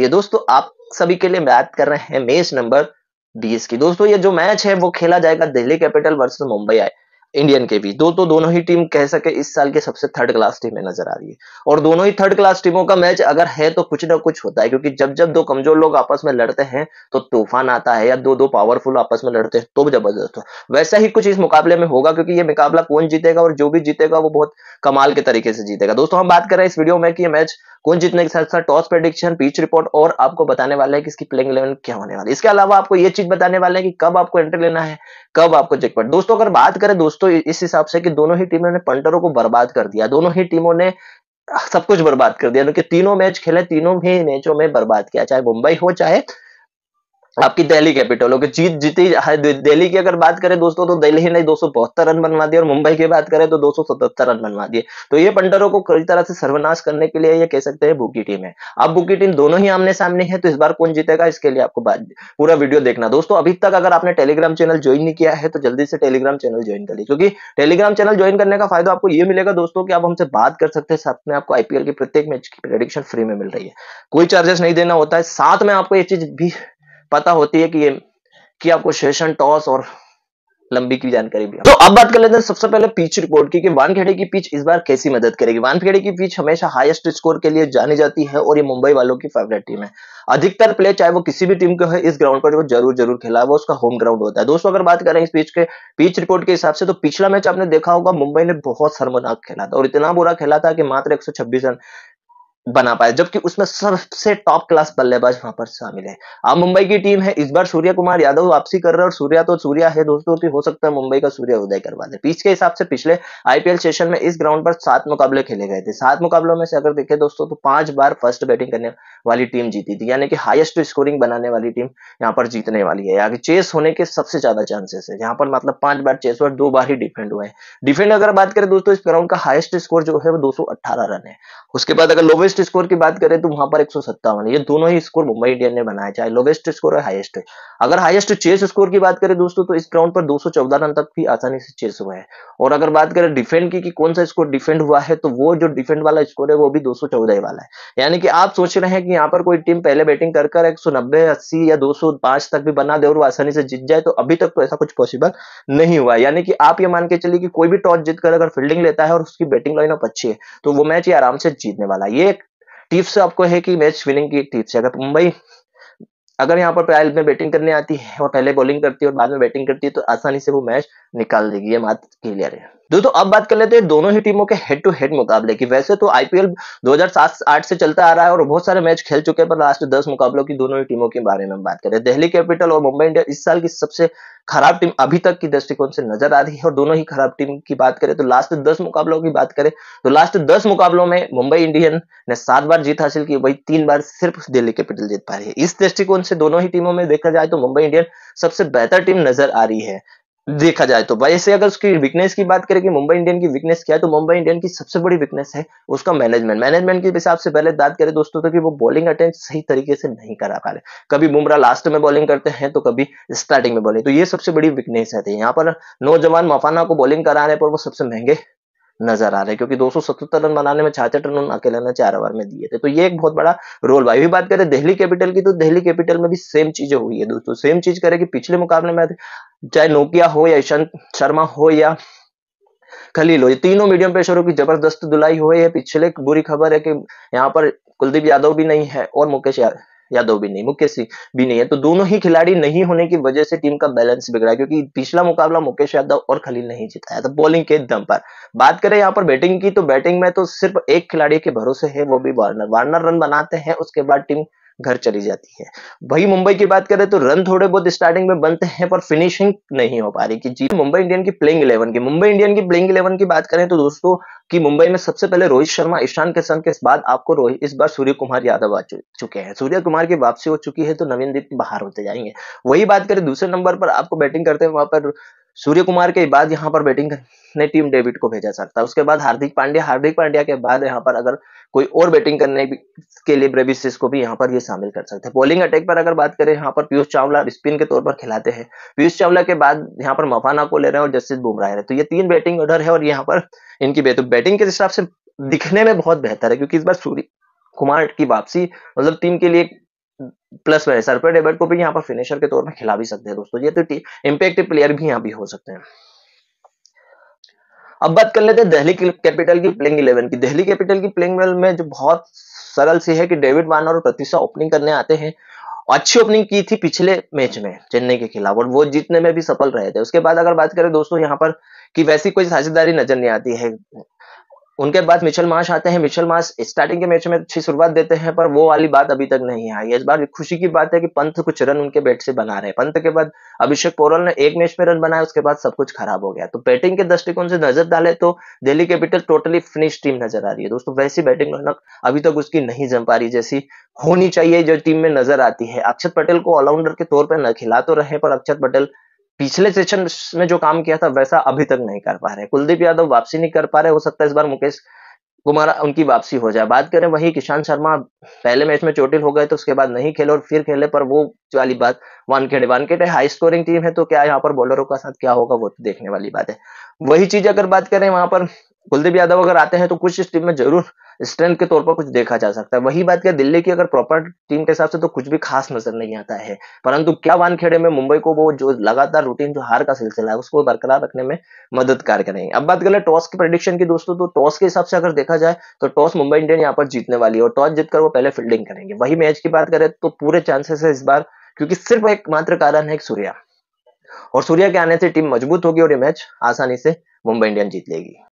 ये दोस्तों आप सभी के लिए बात कर रहे हैं मैच नंबर बीस की दोस्तों ये जो मैच है वो खेला जाएगा दिल्ली कैपिटल वर्सेस मुंबई आए इंडियन के बीच दो तो दोनों ही टीम कह सके इस साल के सबसे थर्ड क्लास टीम में नजर आ रही है और दोनों ही थर्ड क्लास टीमों का मैच अगर है तो कुछ ना कुछ होता है क्योंकि जब जब दो कमजोर लोग आपस में लड़ते हैं तो तूफान आता है या दो दो पावरफुल आपस में लड़ते हैं तो जबरदस्त हो वैसा ही कुछ इस मुकाबले में होगा क्योंकि ये मुकाबला कौन जीतेगा और जो भी जीतेगा वो बहुत कमाल के तरीके से जीतेगा दोस्तों हम बात कर रहे हैं इस वीडियो में कि ये मैच कौन जीतने के साथ साथ टॉस प्रेडिक्शन पीच रिपोर्ट और आपको बताने वाला है कि इसकी प्लेइंग इलेवन क्या होने वाली है इसके अलावा आपको ये चीज बताने वाले हैं कि कब आपको एंट्री लेना है कब आपको चेकपॉट दोस्तों अगर बात करें दोस्तों इस हिसाब से कि दोनों ही टीमों ने पंटरों को बर्बाद कर दिया दोनों ही टीमों ने सब कुछ बर्बाद कर दिया क्योंकि तीनों मैच खेले तीनों ही मैचों में बर्बाद किया चाहे मुंबई हो चाहे आपकी दिल्ली कैपिटल ओके जीत जीती है हाँ, दिल्ली की अगर बात करें दोस्तों तो दिल्ली ने दो रन बनवा दिए और मुंबई की बात करें तो दो रन बनवा दिए तो ये पंडरों को कई तरह से सर्वनाश करने के लिए ये कह सकते हैं बुकी टीम है अब बुकी टीम दोनों ही आमने सामने है तो इस बार कौन जीतेगा इसके लिए आपको पूरा वीडियो देखना दोस्तों अभी तक अगर आपने टेलीग्राम चैनल ज्वाइन नहीं किया है तो जल्दी से टेलीग्राम चैनल ज्वाइन कर लीजिए क्योंकि टेलीग्राम चैनल ज्वाइन करने का फायदा आपको ये मिलेगा दोस्तों की आप हमसे बात कर सकते हैं साथ में आपको आईपीएल की प्रत्येक मैच की प्रेडिक्शन फ्री में मिल रही है कोई चार्जेस नहीं देना होता है साथ में आपको ये चीज भी पता होती है कि ये कि आपको शेषन टॉस और लंबी की जानकारी भी तो अब बात कर लेते हैं सबसे पहले पिच रिपोर्ट की कि वानखेड़े की पिच इस बार कैसी मदद करेगी वानखेड़े की पिच हमेशा हाईएस्ट स्कोर के लिए जानी जाती है और ये मुंबई वालों की फेवरेट टीम है अधिकतर प्ले चाहे वो किसी भी टीम के हो इस ग्राउंड पर वो जरूर जरूर खेला है वो उसका होम ग्राउंड होता है दोस्तों अगर बात करें इस पिच के पिच रिपोर्ट के हिसाब से तो पिछला मैच आपने देखा होगा मुंबई ने बहुत शर्मनाक खेला था और इतना बुरा खेला था कि मात्र एक रन बना पाए जबकि उसमें सबसे टॉप क्लास बल्लेबाज वहां पर शामिल है अब मुंबई की टीम है इस बार सूर्य कुमार यादव वापसी कर रहे हैं और सूर्या तो सूर्या है दोस्तों की तो हो सकता है मुंबई का सूर्य उदय करवा दे पिच के हिसाब से पिछले आईपीएल सेशन में इस ग्राउंड पर सात मुकाबले खेले गए थे सात मुकाबलों में से अगर देखे दोस्तों तो पांच बार फर्स्ट बैटिंग करने वाली टीम जीती थी यानी कि हाइएस्ट स्कोरिंग बनाने वाली टीम यहाँ पर जीतने वाली है यानी चेस होने के सबसे ज्यादा चांसेस है यहाँ पर मतलब पांच बार चेस और दो बार ही डिफेंड हुए हैं डिफेंड अगर बात करें दोस्तों इस ग्राउंड का हाइस्ट स्कोर जो है वो दो रन है उसके बाद अगर लोवेस्ट लोवेस्ट स्कोर की बात करें तो वहां पर एक ये दोनों ही स्कोर मुंबई इंडियन ने बनाया चाहे लोवेस्ट स्कोर है हाईएस्ट अगर हाईएस्ट चेस स्कोर की बात करें दोस्तों तो इस ग्राउंड पर 214 रन तक भी आसानी से चेस हुआ है और अगर बात करें डिफेंड की कि कौन सा स्कोर डिफेंड हुआ है तो वो जो डिफेंड वाला स्कोर है वो भी दो ही वाला है यानी कि आप सोच रहे हैं कि यहाँ पर कोई टीम पहले बैटिंग कर कर एक सौ या दो तक भी बना दे और वो आसानी से जीत जाए तो अभी तक तो ऐसा कुछ पॉसिबल नहीं हुआ यानी कि आप ये मान के चलिए कि कोई भी टॉस जीतकर अगर फील्डिंग लेता है और उसकी बैटिंग लाइन अच्छी है तो वो मैच ये आराम से जीतने वाला है ये एक टिप्स आपको है कि मैच विनिंग की टिप्स है अगर मुंबई अगर यहाँ पर पहले में बैटिंग करने आती है और पहले बॉलिंग करती है और बाद में बैटिंग करती है तो आसानी से वो मैच निकाल देगी ये बात क्लियर है दोस्तों अब बात कर लेते हैं दोनों ही टीमों के हेड टू हेड मुकाबले की वैसे तो आईपीएल 2007-8 से चलता आ रहा है और बहुत सारे मैच खेल चुके हैं पर लास्ट दस मुकाबलों की दोनों ही टीमों के बारे में बात करें दिल्ली कैपिटल और मुंबई इंडियंस इस साल की सबसे खराब टीम अभी तक की दृष्टिकोण से नजर आ रही है और दोनों ही खराब टीम की बात करें तो लास्ट दस मुकाबलों की बात करें तो लास्ट दस मुकाबलों में मुंबई इंडियन ने सात बार जीत हासिल की वही तीन बार सिर्फ दिल्ली कैपिटल जीत पा रही है इस दृष्टिकोण से दोनों ही टीमों में देखा जाए तो मुंबई इंडियन सबसे बेहतर टीम नजर आ रही है देखा जाए तो वैसे अगर उसकी वीकनेस की बात करें कि मुंबई इंडियन की वीकनेस क्या है तो मुंबई इंडियन की सबसे बड़ी वीकनेस है उसका मैनेजमेंट मैनेजमेंट के हिसाब से पहले बात करें दोस्तों तो कि वो बॉलिंग अटेंड सही तरीके से नहीं करा पा रहे कभी बुमराह लास्ट में बॉलिंग करते हैं तो कभी स्टार्टिंग में बॉलिंग तो ये सबसे बड़ी वीकनेस है यहाँ पर नौजवान मफाना को बॉलिंग कराने पर वो सबसे महंगे नजर आ रहा है क्योंकि दो रन बनाने में छाछठ रन अकेले ने चार ओवर में दिए थे तो ये एक बहुत बड़ा रोल भाई भी बात करें दिल्ली कैपिटल की तो दिल्ली कैपिटल में भी सेम चीजें हुई है दोस्तों सेम चीज करे कि पिछले मुकाबले में चाहे नोकिया हो या ईशांत शर्मा हो या खलील हो ये तीनों मीडियम पेशरों की जबरदस्त दुलाई हुई है पिछले बुरी खबर है कि यहाँ पर कुलदीप यादव भी नहीं है और मुकेश यादव यादव भी नहीं मुकेश भी नहीं है तो दोनों ही खिलाड़ी नहीं होने की वजह से टीम का बैलेंस बिगड़ा क्योंकि पिछला मुकाबला मुकेश यादव और खलील नहीं जिताया था बॉलिंग के दम पर बात करें यहाँ पर बैटिंग की तो बैटिंग में तो सिर्फ एक खिलाड़ी के भरोसे है वो भी वार्नर वार्नर रन बनाते हैं उसके बाद टीम घर चली जाती है वही मुंबई की बात करें तो रन थोड़े बहुत स्टार्टिंग में बनते हैं पर फिनिशिंग नहीं हो पा रही कि जी मुंबई इंडियन की प्लेइंग इलेवन की मुंबई इंडियन की प्लेइंग इलेवन की बात करें तो दोस्तों कि मुंबई में सबसे पहले रोहित शर्मा ईशान किशन के बाद आपको रोहित इस बार सूर्य कुमार यादव आ चुके हैं सूर्य कुमार की वापसी हो चुकी है तो नवीन दीप बाहर होते जाएंगे वही बात करें दूसरे नंबर पर आपको बैटिंग करते हैं वहां पर सूर्य कुमार के बाद यहाँ पर बैटिंग करने टीम डेविड को भेजा सकता है उसके बाद हार्दिक पांड्या हार्दिक पांड्या के बाद यहाँ पर अगर कोई और बैटिंग करने के लिए ब्रेविस को भी यहाँ पर ये शामिल कर सकते हैं बॉलिंग अटैक पर अगर बात करें यहाँ पर पीयूष चावला स्पिन के तौर पर खिलाते हैं पीयूष चावला के बाद यहाँ पर मफाना को ले रहे हैं और जस्टिस बुमराह है तो ये तीन बैटिंग ऑर्डर है और यहाँ पर इनकी बैटिंग के हिसाब से दिखने में बहुत बेहतर है क्योंकि इस बार सूर्य कुमार की वापसी मतलब टीम के लिए प्लस में सरपे डेबट को भी यहाँ पर फिनिशर के तौर पर खिला भी सकते हैं दोस्तों ये तो इम्पेक्टिव प्लेयर भी यहाँ भी हो सकते हैं अब बात कर लेते हैं दिल्ली कैपिटल की प्लेइंग इलेवन की दिल्ली कैपिटल की प्लेइंग इलेवन में जो बहुत सरल सी है कि डेविड वार्नर और प्रतिशा ओपनिंग करने आते हैं अच्छी ओपनिंग की थी पिछले मैच में चेन्नई के खिलाफ और वो जीतने में भी सफल रहे थे उसके बाद अगर बात करें दोस्तों यहाँ पर कि वैसी कोई साझेदारी नजर नहीं आती है उनके बाद मिचल मास आते हैं मिचल मास स्टार्टिंग के मैच में अच्छी शुरुआत देते हैं पर वो वाली बात अभी तक नहीं आई इस बार खुशी की बात है कि पंथ कुछ रन उनके बैट से बना रहे पंथ के बाद अभिषेक पोरल ने एक मैच में रन बनाया उसके बाद सब कुछ खराब हो गया तो बैटिंग के दृष्टिकोण से नजर डाले तो Delhi Capital totally finish team नजर आ रही है दोस्तों वैसी बैटिंग रौनक अभी तक उसकी नहीं जम पा रही जैसी होनी चाहिए जो टीम में नजर आती है अक्षत पटेल को ऑलराउंडर के तौर पर न खिला तो रहे पर अक्षत पटेल पिछले सेशन में जो काम किया था वैसा अभी तक नहीं कर पा रहे कुलदीप यादव वापसी नहीं कर पा रहे हो सकता है इस बार मुकेश कुमार उनकी वापसी हो जाए बात करें वही किशान शर्मा पहले मैच में चोटिल हो गए तो उसके बाद नहीं खेले और फिर खेले पर वो वाली बात Wankhede Wankhede high scoring team है तो क्या यहाँ पर बॉलरों का साथ क्या होगा वो तो देखने वाली बात है वही चीज अगर बात करें वहां पर कुलदीप यादव अगर आते हैं तो कुछ इस टीम में जरूर स्ट्रेंथ के तौर पर कुछ देखा जा सकता है वही बात क्या दिल्ली की अगर प्रॉपर टीम के हिसाब से तो कुछ भी खास नजर नहीं आता है परंतु क्या वानखेड़े में मुंबई को वो जो लगातार रूटीन जो हार का सिलसिला है उसको बरकरार रखने में मददगार करेंगे अब बात करें टॉस की प्रडिक्शन की दोस्तों तो टॉस के हिसाब से अगर देखा जाए तो टॉस मुंबई इंडियन यहाँ पर जीतने वाली है और टॉस जीतकर वो पहले फील्डिंग करेंगे वही मैच की बात करें तो पूरे चांसेस है इस बार क्योंकि सिर्फ एकमात्र कारण है सूर्या और सूर्या के आने से टीम मजबूत होगी और ये मैच आसानी से मुंबई इंडियन जीत लेगी